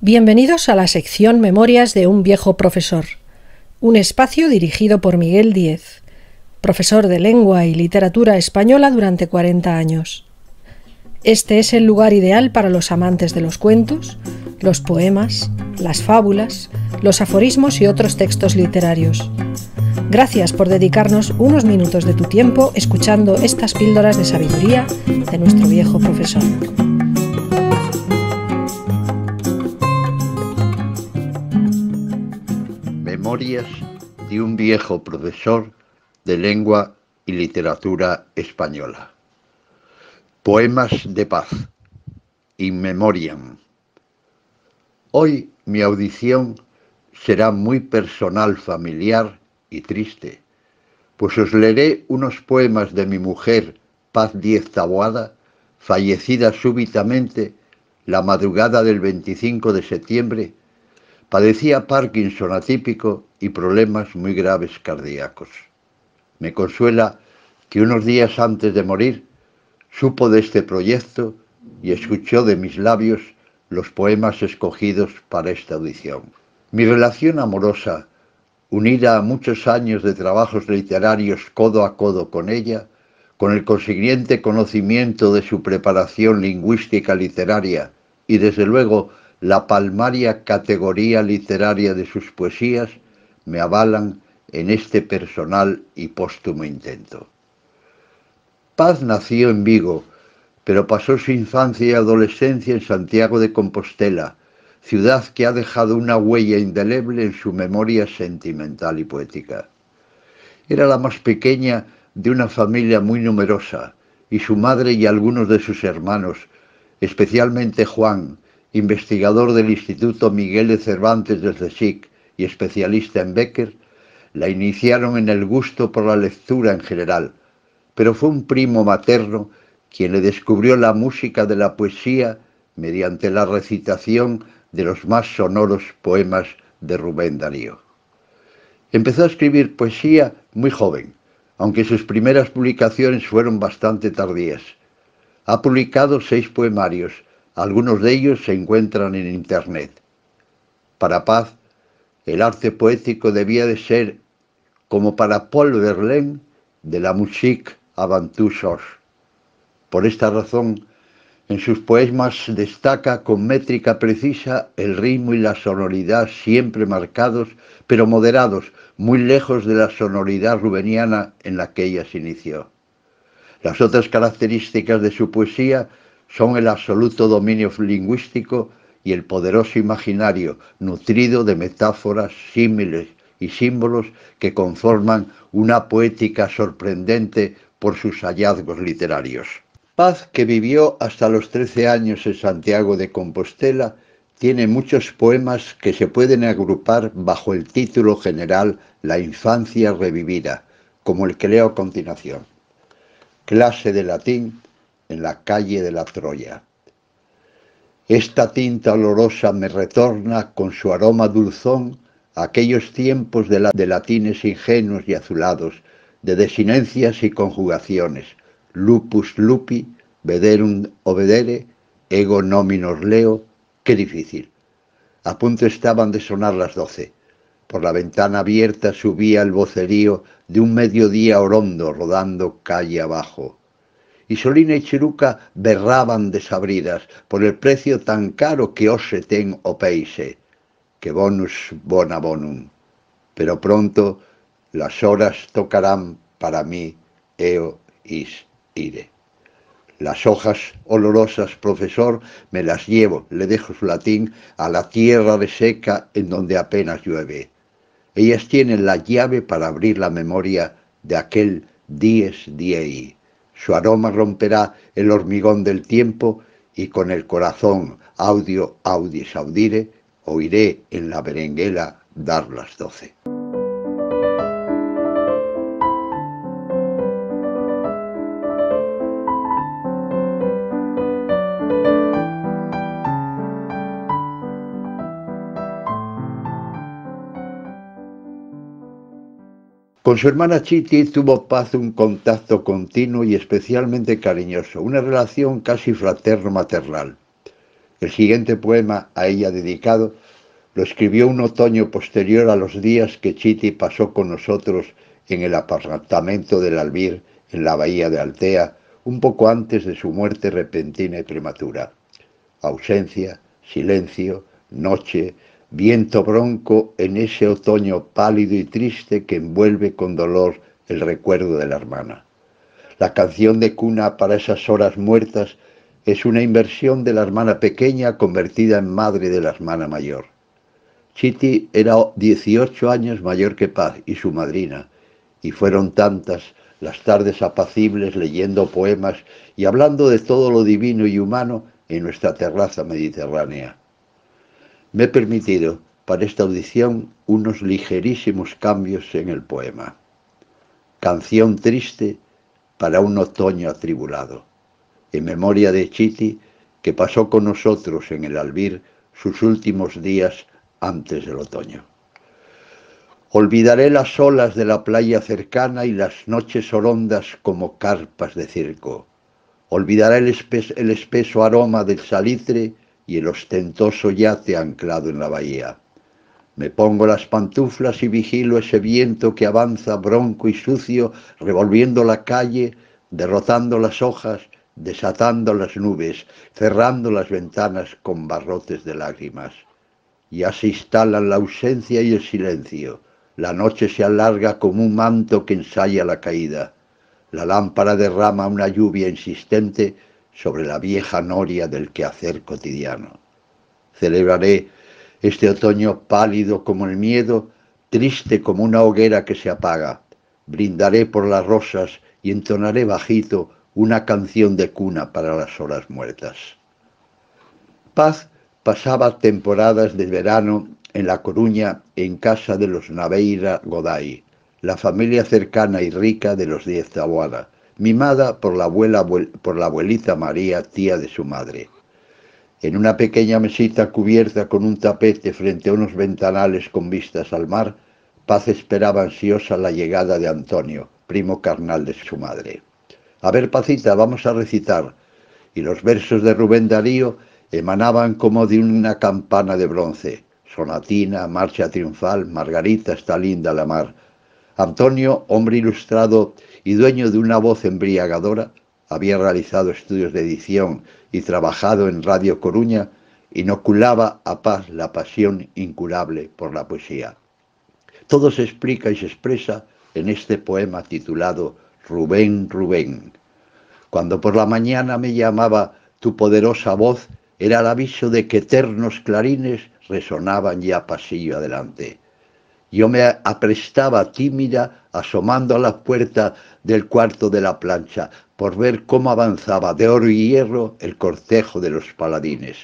Bienvenidos a la sección Memorias de un viejo profesor, un espacio dirigido por Miguel Díez, profesor de lengua y literatura española durante 40 años. Este es el lugar ideal para los amantes de los cuentos, los poemas, las fábulas, los aforismos y otros textos literarios. Gracias por dedicarnos unos minutos de tu tiempo escuchando estas píldoras de sabiduría de nuestro viejo profesor. Memorias de un viejo profesor de lengua y literatura española. Poemas de paz. y memoriam. Hoy mi audición será muy personal, familiar y triste, pues os leeré unos poemas de mi mujer, Paz Diez Taboada, fallecida súbitamente la madrugada del 25 de septiembre Padecía Parkinson atípico y problemas muy graves cardíacos. Me consuela que unos días antes de morir supo de este proyecto y escuchó de mis labios los poemas escogidos para esta audición. Mi relación amorosa, unida a muchos años de trabajos literarios codo a codo con ella, con el consiguiente conocimiento de su preparación lingüística literaria y desde luego la palmaria categoría literaria de sus poesías me avalan en este personal y póstumo intento. Paz nació en Vigo, pero pasó su infancia y adolescencia en Santiago de Compostela, ciudad que ha dejado una huella indeleble en su memoria sentimental y poética. Era la más pequeña de una familia muy numerosa, y su madre y algunos de sus hermanos, especialmente Juan, investigador del Instituto Miguel de Cervantes de SIC y especialista en Becker, la iniciaron en el gusto por la lectura en general, pero fue un primo materno quien le descubrió la música de la poesía mediante la recitación de los más sonoros poemas de Rubén Darío. Empezó a escribir poesía muy joven, aunque sus primeras publicaciones fueron bastante tardías. Ha publicado seis poemarios, algunos de ellos se encuentran en Internet. Para Paz, el arte poético debía de ser, como para Paul Verlaine, de la musique avant tout Por esta razón, en sus poemas destaca con métrica precisa el ritmo y la sonoridad siempre marcados, pero moderados, muy lejos de la sonoridad rubeniana en la que ella se inició. Las otras características de su poesía son el absoluto dominio lingüístico y el poderoso imaginario nutrido de metáforas, símiles y símbolos que conforman una poética sorprendente por sus hallazgos literarios. Paz, que vivió hasta los 13 años en Santiago de Compostela, tiene muchos poemas que se pueden agrupar bajo el título general La infancia revivida, como el que leo a continuación. Clase de latín, en la calle de la Troya. Esta tinta olorosa me retorna con su aroma dulzón aquellos tiempos de, latines ingenuos y azulados, de desinencias y conjugaciones, lupus lupi, vederum obedere, ego nominos leo, qué difícil. A punto estaban de sonar las doce. Por la ventana abierta subía el vocerío de un mediodía orondo rodando calle abajo y Solina y Chiruca berraban desabridas por el precio tan caro que os se ten o peise, que bonus bona bonum. Pero pronto las horas tocarán para mí, eo is ire. Las hojas olorosas, profesor, me las llevo, le dejo su latín, a la tierra de seca en donde apenas llueve. Ellas tienen la llave para abrir la memoria de aquel dies diei su aroma romperá el hormigón del tiempo y con el corazón audio audis audire oiré en la berenguela dar las doce. Con su hermana Chiti tuvo Paz un contacto continuo y especialmente cariñoso, una relación casi fraterno-maternal. El siguiente poema a ella dedicado lo escribió un otoño posterior a los días que Chiti pasó con nosotros en el apartamento del Albir, en la bahía de Altea, un poco antes de su muerte repentina y prematura. Ausencia, silencio, noche, viento bronco en ese otoño pálido y triste que envuelve con dolor el recuerdo de la hermana. La canción de cuna para esas horas muertas es una inversión de la hermana pequeña convertida en madre de la hermana mayor. Chiti era 18 años mayor que Paz y su madrina, y fueron tantas las tardes apacibles leyendo poemas y hablando de todo lo divino y humano en nuestra terraza mediterránea me he permitido para esta audición unos ligerísimos cambios en el poema. Canción triste para un otoño atribulado, en memoria de Chiti que pasó con nosotros en el albir sus últimos días antes del otoño. Olvidaré las olas de la playa cercana y las noches orondas como carpas de circo. Olvidaré el, el espeso aroma del salitre y el ostentoso yate anclado en la bahía. Me pongo las pantuflas y vigilo ese viento que avanza bronco y sucio, revolviendo la calle, derrotando las hojas, desatando las nubes, cerrando las ventanas con barrotes de lágrimas. Ya se instalan la ausencia y el silencio. La noche se alarga como un manto que ensaya la caída. La lámpara derrama una lluvia insistente sobre la vieja noria del quehacer cotidiano. Celebraré este otoño pálido como el miedo, triste como una hoguera que se apaga. Brindaré por las rosas y entonaré bajito una canción de cuna para las horas muertas. Paz pasaba temporadas de verano en La Coruña en casa de los Naveira Godai, la familia cercana y rica de los Diez mimada por la, abuela, por la abuelita María, tía de su madre. En una pequeña mesita cubierta con un tapete frente a unos ventanales con vistas al mar, Paz esperaba ansiosa la llegada de Antonio, primo carnal de su madre. A ver, Pacita, vamos a recitar. Y los versos de Rubén Darío emanaban como de una campana de bronce. Sonatina, marcha triunfal, Margarita está linda la mar. Antonio, hombre ilustrado y dueño de una voz embriagadora, había realizado estudios de edición y trabajado en Radio Coruña, inoculaba a paz la pasión incurable por la poesía. Todo se explica y se expresa en este poema titulado Rubén, Rubén. Cuando por la mañana me llamaba tu poderosa voz, era el aviso de que eternos clarines resonaban ya pasillo adelante. Yo me aprestaba tímida asomando a la puerta del cuarto de la plancha, por ver cómo avanzaba de oro y hierro el cortejo de los paladines.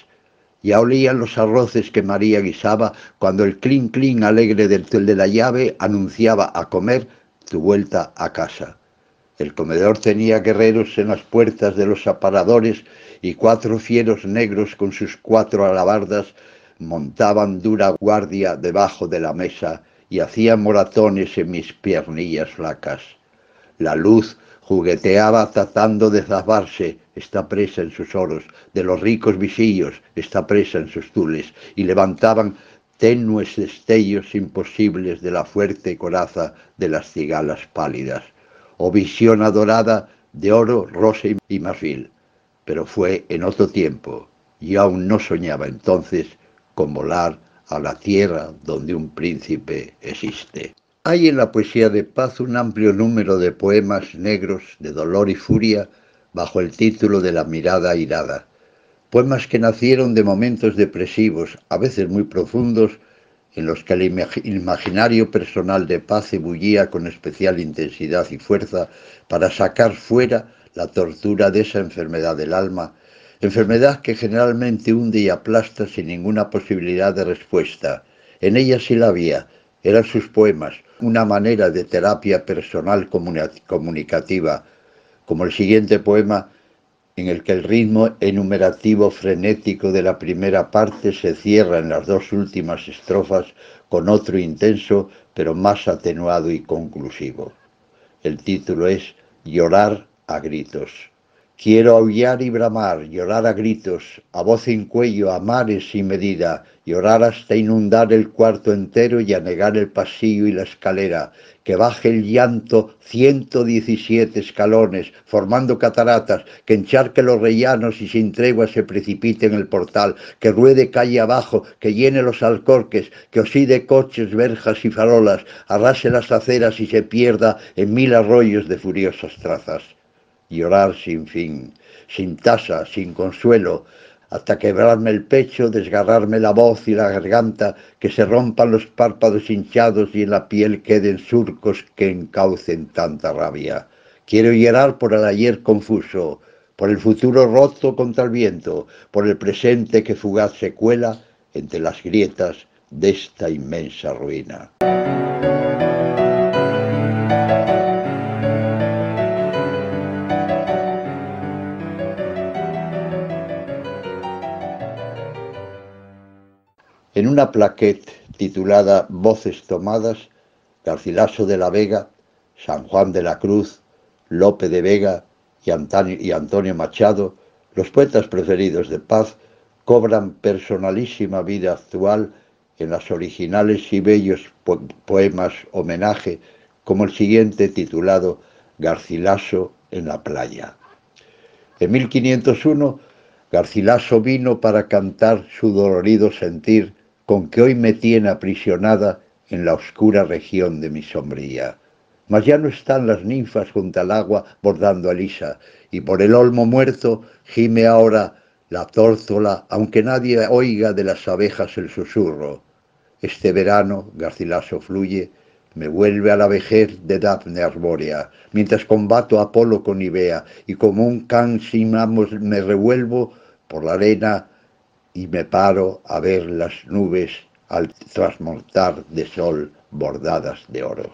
Ya olían los arroces que María guisaba cuando el clin clin alegre del tel de la llave anunciaba a comer su vuelta a casa. El comedor tenía guerreros en las puertas de los aparadores y cuatro fieros negros con sus cuatro alabardas montaban dura guardia debajo de la mesa y hacía moratones en mis piernillas flacas. La luz jugueteaba tratando de zafarse, esta presa en sus oros, de los ricos visillos, esta presa en sus tules, y levantaban tenues destellos imposibles de la fuerte coraza de las cigalas pálidas, o visión adorada de oro, rosa y marfil. Pero fue en otro tiempo, y aún no soñaba entonces con volar la tierra donde un príncipe existe. Hay en la poesía de paz un amplio número de poemas negros de dolor y furia bajo el título de La mirada irada. poemas que nacieron de momentos depresivos, a veces muy profundos, en los que el imaginario personal de paz bullía con especial intensidad y fuerza para sacar fuera la tortura de esa enfermedad del alma enfermedad que generalmente hunde y aplasta sin ninguna posibilidad de respuesta. En ella sí la había, eran sus poemas, una manera de terapia personal comunicativa, como el siguiente poema en el que el ritmo enumerativo frenético de la primera parte se cierra en las dos últimas estrofas con otro intenso pero más atenuado y conclusivo. El título es Llorar a gritos. Quiero aullar y bramar, llorar a gritos, a voz en cuello, a mares sin medida, llorar hasta inundar el cuarto entero y anegar el pasillo y la escalera, que baje el llanto 117 escalones, formando cataratas, que encharque los rellanos y sin tregua se precipite en el portal, que ruede calle abajo, que llene los alcorques, que oside coches, verjas y farolas, arrase las aceras y se pierda en mil arroyos de furiosas trazas llorar sin fin, sin tasa, sin consuelo, hasta quebrarme el pecho, desgarrarme la voz y la garganta, que se rompan los párpados hinchados y en la piel queden surcos que encaucen tanta rabia. Quiero llorar por el ayer confuso, por el futuro roto contra el viento, por el presente que fugaz se cuela entre las grietas de esta inmensa ruina. una plaquet titulada Voces Tomadas, Garcilaso de la Vega, San Juan de la Cruz, Lope de Vega y Antonio, Machado, los poetas preferidos de Paz, cobran personalísima vida actual en las originales y bellos poemas homenaje, como el siguiente titulado Garcilaso en la playa. En 1501, Garcilaso vino para cantar su dolorido sentir con que hoy me tiene aprisionada en la oscura región de mi sombría. Mas ya no están las ninfas junto al agua bordando a Lisa, y por el olmo muerto gime ahora la tórzola, aunque nadie oiga de las abejas el susurro. Este verano, Garcilaso fluye, me vuelve a la vejez de Daphne arbórea, mientras combato a Apolo con Ibea, y como un can me revuelvo por la arena y me paro a ver las nubes al trasmontar de sol bordadas de oro.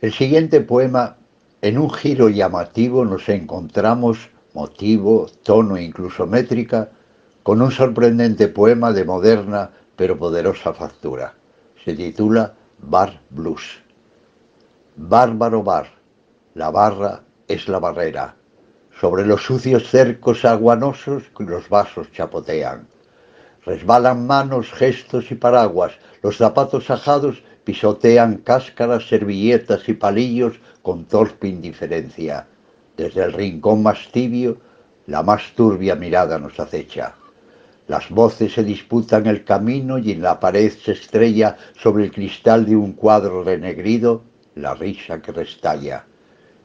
El siguiente poema, en un giro llamativo, nos encontramos motivo, tono e incluso métrica, con un sorprendente poema de moderna pero poderosa factura. Se titula Bar Blues. Bárbaro bar, la barra es la barrera. Sobre los sucios cercos aguanosos los vasos chapotean. Resbalan manos, gestos y paraguas. Los zapatos ajados pisotean cáscaras, servilletas y palillos con torpe indiferencia. Desde el rincón más tibio, la más turbia mirada nos acecha. Las voces se disputan el camino y en la pared se estrella sobre el cristal de un cuadro renegrido la risa que restalla.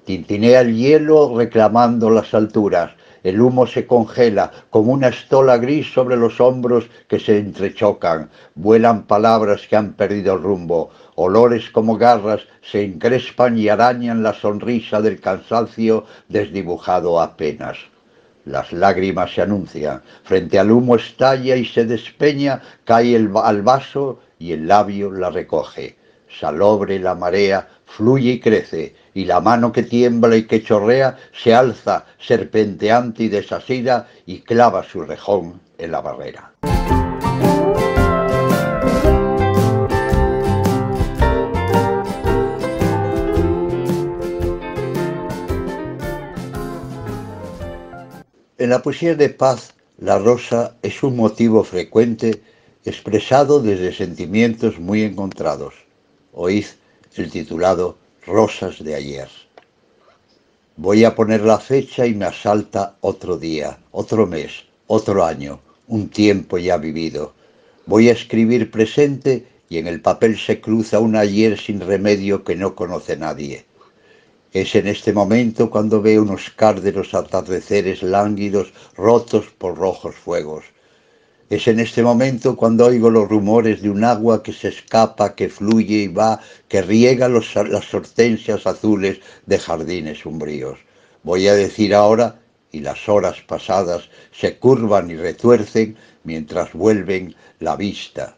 Tintinea el hielo reclamando las alturas, el humo se congela como una estola gris sobre los hombros que se entrechocan. Vuelan palabras que han perdido el rumbo. Olores como garras se encrespan y arañan la sonrisa del cansancio desdibujado apenas. Las lágrimas se anuncian. Frente al humo estalla y se despeña, cae al vaso y el labio la recoge. Salobre la marea, fluye y crece y la mano que tiembla y que chorrea se alza serpenteante y desasida y clava su rejón en la barrera. En la poesía de paz, la rosa es un motivo frecuente expresado desde sentimientos muy encontrados. Oíd el titulado rosas de ayer. Voy a poner la fecha y me asalta otro día, otro mes, otro año, un tiempo ya vivido. Voy a escribir presente y en el papel se cruza un ayer sin remedio que no conoce nadie. Es en este momento cuando veo unos cárderos atardeceres lánguidos rotos por rojos fuegos. Es en este momento cuando oigo los rumores de un agua que se escapa, que fluye y va, que riega las hortensias azules de jardines umbríos. Voy a decir ahora, y las horas pasadas se curvan y retuercen mientras vuelven la vista.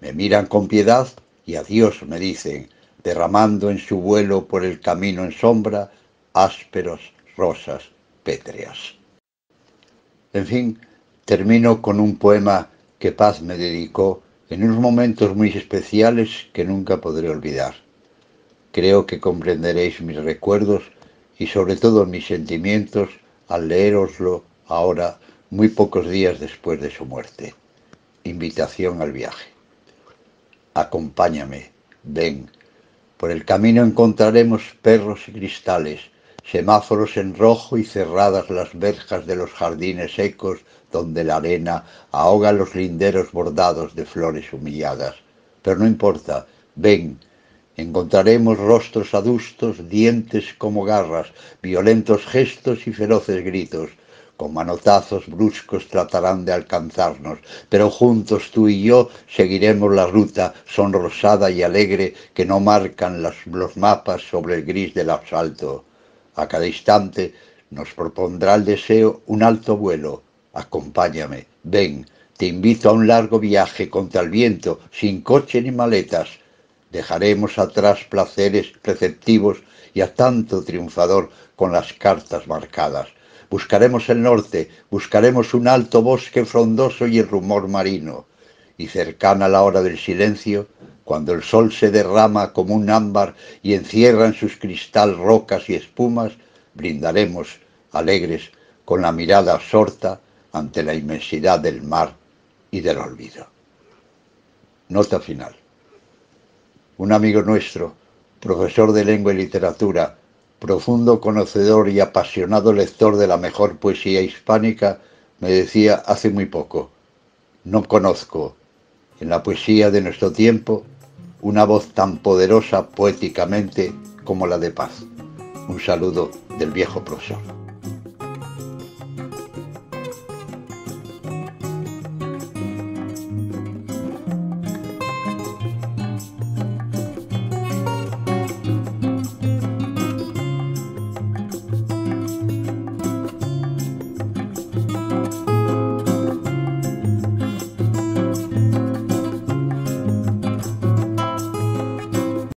Me miran con piedad y adiós me dicen, derramando en su vuelo por el camino en sombra ásperos rosas pétreas. En fin, Termino con un poema que Paz me dedicó en unos momentos muy especiales que nunca podré olvidar. Creo que comprenderéis mis recuerdos y sobre todo mis sentimientos al leeroslo ahora muy pocos días después de su muerte. Invitación al viaje. Acompáñame, ven. Por el camino encontraremos perros y cristales, semáforos en rojo y cerradas las verjas de los jardines secos donde la arena ahoga los linderos bordados de flores humilladas. Pero no importa, ven, encontraremos rostros adustos, dientes como garras, violentos gestos y feroces gritos. Con manotazos bruscos tratarán de alcanzarnos, pero juntos tú y yo seguiremos la ruta sonrosada y alegre que no marcan los mapas sobre el gris del asalto. A cada instante nos propondrá el deseo un alto vuelo. Acompáñame, ven, te invito a un largo viaje contra el viento, sin coche ni maletas. Dejaremos atrás placeres receptivos y a tanto triunfador con las cartas marcadas. Buscaremos el norte, buscaremos un alto bosque frondoso y el rumor marino y cercana la hora del silencio, cuando el sol se derrama como un ámbar y encierra en sus cristal rocas y espumas, brindaremos alegres con la mirada absorta ante la inmensidad del mar y del olvido. Nota final. Un amigo nuestro, profesor de lengua y literatura, profundo conocedor y apasionado lector de la mejor poesía hispánica, me decía hace muy poco, no conozco en la poesía de nuestro tiempo una voz tan poderosa poéticamente como la de paz. Un saludo del viejo profesor.